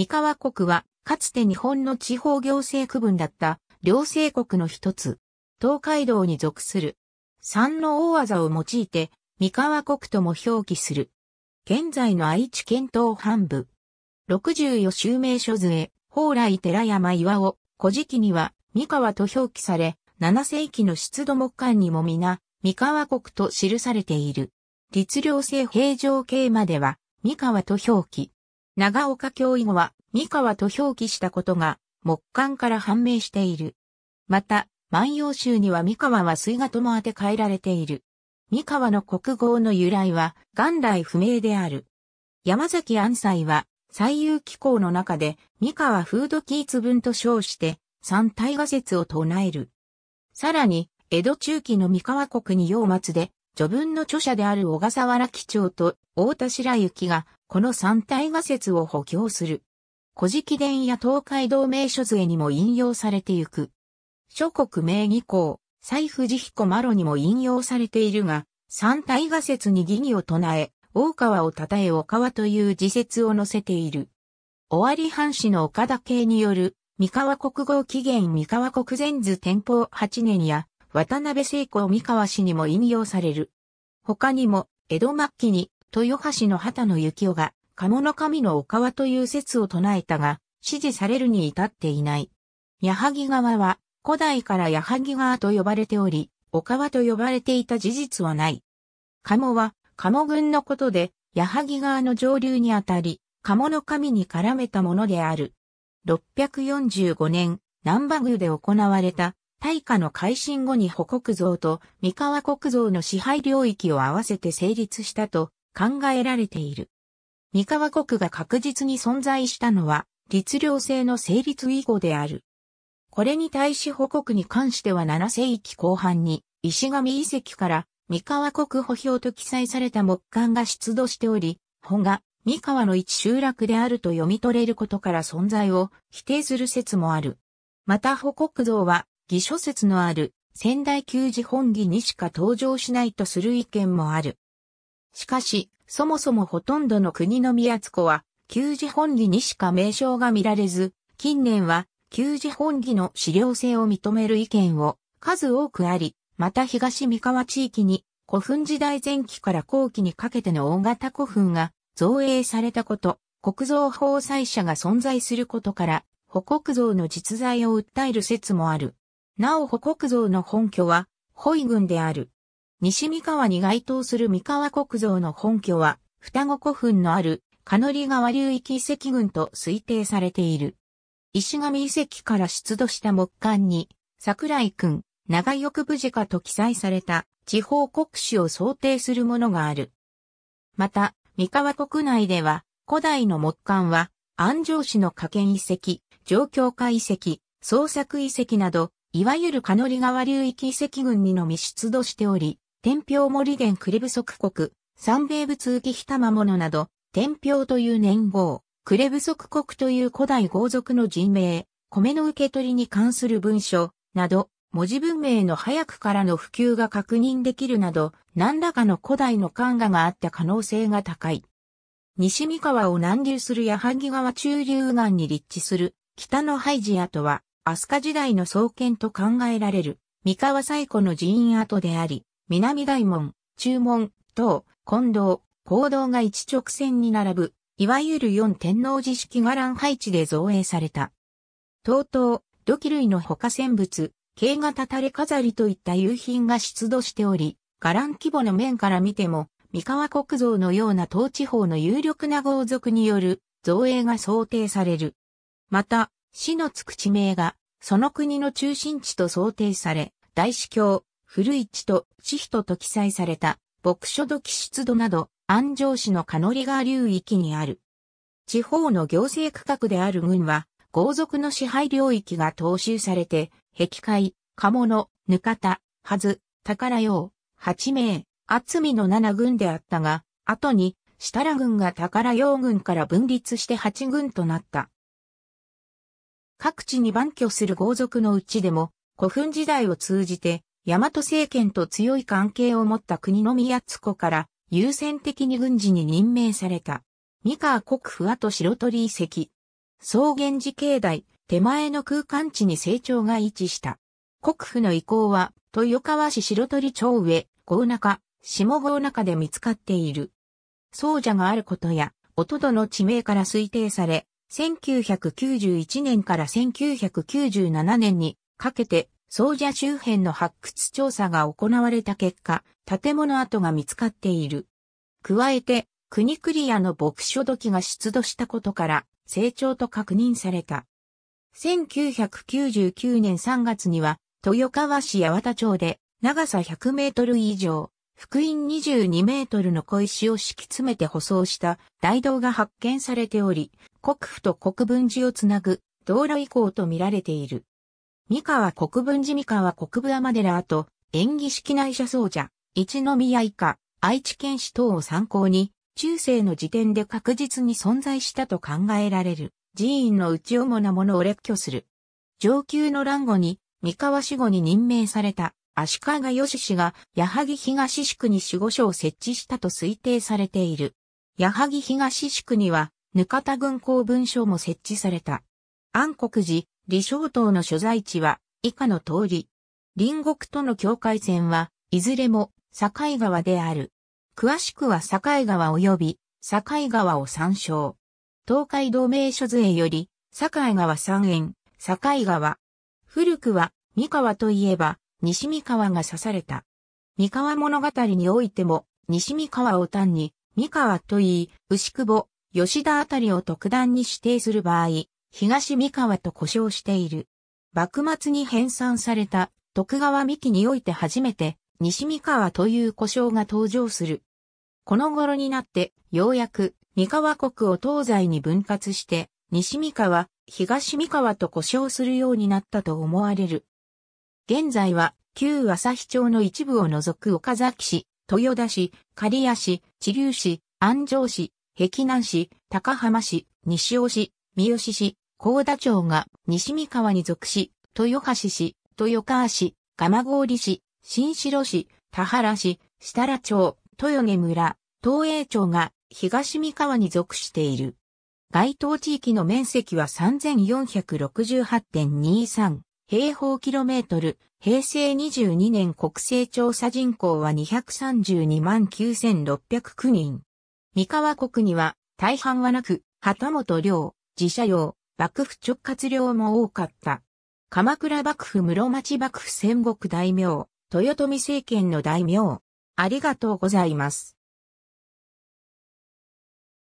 三河国は、かつて日本の地方行政区分だった、両政国の一つ、東海道に属する。三の大技を用いて、三河国とも表記する。現在の愛知県東半部。64州名所へ、宝来寺山岩尾、古事記には、三河と表記され、7世紀の出土木簡にも皆、三河国と記されている。律令制平城系までは、三河と表記。長岡京以後は三河と表記したことが木簡から判明している。また、万葉集には三河は水がとも当て変えられている。三河の国号の由来は元来不明である。山崎安西は最優機構の中で三河フードキーツ文と称して三大画説を唱える。さらに、江戸中期の三河国に洋末で、序文の著者である小笠原基長と大田白雪がこの三体画説を補強する。古事記伝や東海道名所図絵にも引用されてゆく。諸国名義公、西藤彦マロにも引用されているが、三体画説に疑義を唱え、大川を称え大川という自説を載せている。尾張藩士の岡田系による、三河国語起源三河国前図天保八年や、渡辺聖子三河氏にも引用される。他にも、江戸末期に豊橋の畑の幸雄が、鴨の神のお川という説を唱えたが、支持されるに至っていない。矢作川は、古代から矢作川と呼ばれており、お川と呼ばれていた事実はない。鴨は、鴨軍のことで、矢作川の上流にあたり、鴨の神に絡めたものである。645年、南波宮で行われた、大化の改新後に保国像と三河国像の支配領域を合わせて成立したと考えられている。三河国が確実に存在したのは、律令制の成立以後である。これに対し保国に関しては7世紀後半に、石神遺跡から三河国保表と記載された木簡が出土しており、本が三河の一集落であると読み取れることから存在を否定する説もある。また保国像は、偽書説のある仙台旧寺本義にしか登場しないとする意見もある。しかし、そもそもほとんどの国の宮津湖は、旧字本義にしか名称が見られず、近年は、旧字本義の資料性を認める意見を数多くあり、また東三河地域に古墳時代前期から後期にかけての大型古墳が造営されたこと、国造法祭者が存在することから、保国像の実在を訴える説もある。なお保国像の本拠は、保育郡である。西三河に該当する三河国像の本拠は、双子古墳のある、カノリ川流域遺跡群と推定されている。石上遺跡から出土した木簡に、桜井君、長井奥部かと記載された地方国史を想定するものがある。また、三河国内では、古代の木簡は、安城市の河県遺跡、上京下遺跡、創作遺跡など、いわゆるカノリ川流域遺跡群にのみ出土しており、天平森源クレブク国、三米仏浮きた魔物など、天平という年号、クレブク国という古代豪族の人名、米の受け取りに関する文書、など、文字文明の早くからの普及が確認できるなど、何らかの古代の漢画があった可能性が高い。西三河を南流する矢作川中流岸に立地する北のハイジ跡は、飛鳥時代の創建と考えられる、三河最古の寺院跡であり、南大門、中門、等、近道、行動が一直線に並ぶ、いわゆる四天王寺式伽藍配置で造営された。東東、土器類の他戦物、形型垂れ飾りといった夕品が出土しており、伽藍規模の面から見ても、三河国造のような東地方の有力な豪族による造営が想定される。また、死のつく地名が、その国の中心地と想定され、大司教、古市と地人と記載された、牧書土気出土など、安城市のカノリ川流域にある。地方の行政区画である郡は、豪族の支配領域が踏襲されて、壁海、鴨物、ぬかた、はず、宝用、八名、厚見の七軍であったが、後に、設楽軍が宝用軍から分立して八軍となった。各地に万居する豪族のうちでも、古墳時代を通じて、大和政権と強い関係を持った国の宮津湖から優先的に軍事に任命された。三河国府跡白鳥遺跡。草原寺境内、手前の空間地に成長が位置した。国府の遺構は、豊川市白鳥町上、郷中、下郷中で見つかっている。僧者があることや、おとどの地名から推定され、1991年から1997年にかけて総社周辺の発掘調査が行われた結果、建物跡が見つかっている。加えて、国クリアの牧書土器が出土したことから、成長と確認された。1999年3月には、豊川市八幡町で、長さ100メートル以上、福音22メートルの小石を敷き詰めて舗装した大道が発見されており、国府と国分寺をつなぐ道路遺構と見られている。三河国分寺三河国分天寺と、演技式内社奏者、一宮以下、愛知県市等を参考に、中世の時点で確実に存在したと考えられる、寺院の内主なものを列挙する。上級の乱後に、三河死後に任命された、足利義氏が、矢作東宿に守護所を設置したと推定されている。矢作東宿には、ぬかた軍公文書も設置された。安国寺、李小島の所在地は以下の通り。隣国との境界線は、いずれも境川である。詳しくは境川及び境川を参照。東海道名所図へより、境川三円、境川。古くは、三河といえば、西三河が指された。三河物語においても、西三河を単に、三河といい、牛久保、吉田あたりを特段に指定する場合、東三河と呼称している。幕末に編纂された徳川三木において初めて西三河という呼称が登場する。この頃になってようやく三河国を東西に分割して西三河、東三河と呼称するようになったと思われる。現在は旧朝日町の一部を除く岡崎市、豊田市、刈谷市、知立市、安城市、碧南市、高浜市、西尾市、三好市、高田町が西三河に属し、豊橋市、豊川市、蒲郡市、新城市、田原市、設楽町、豊根村、東栄町が東三河に属している。該当地域の面積は3468.23平方キロメートル。平成22年国勢調査人口は232万9609人。三河国には大半はなく、旗本領、自社用、幕府直轄領も多かった。鎌倉幕府室町幕府戦国大名、豊臣政権の大名。ありがとうございます。